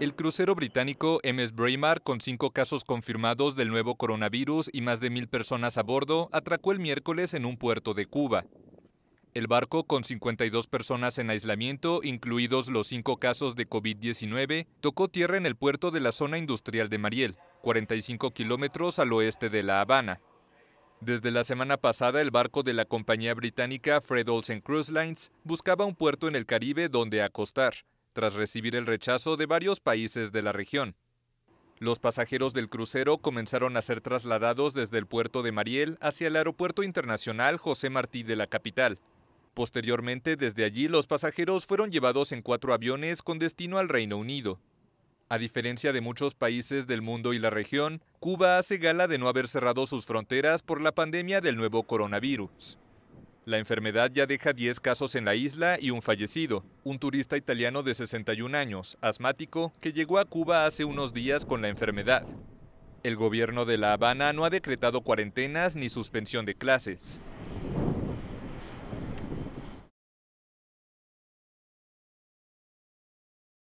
El crucero británico MS Braemar, con cinco casos confirmados del nuevo coronavirus y más de mil personas a bordo, atracó el miércoles en un puerto de Cuba. El barco, con 52 personas en aislamiento, incluidos los cinco casos de COVID-19, tocó tierra en el puerto de la zona industrial de Mariel, 45 kilómetros al oeste de La Habana. Desde la semana pasada, el barco de la compañía británica Fred Olsen Cruise Lines buscaba un puerto en el Caribe donde acostar tras recibir el rechazo de varios países de la región. Los pasajeros del crucero comenzaron a ser trasladados desde el puerto de Mariel hacia el aeropuerto internacional José Martí de la capital. Posteriormente, desde allí, los pasajeros fueron llevados en cuatro aviones con destino al Reino Unido. A diferencia de muchos países del mundo y la región, Cuba hace gala de no haber cerrado sus fronteras por la pandemia del nuevo coronavirus. La enfermedad ya deja 10 casos en la isla y un fallecido, un turista italiano de 61 años, asmático, que llegó a Cuba hace unos días con la enfermedad. El gobierno de La Habana no ha decretado cuarentenas ni suspensión de clases.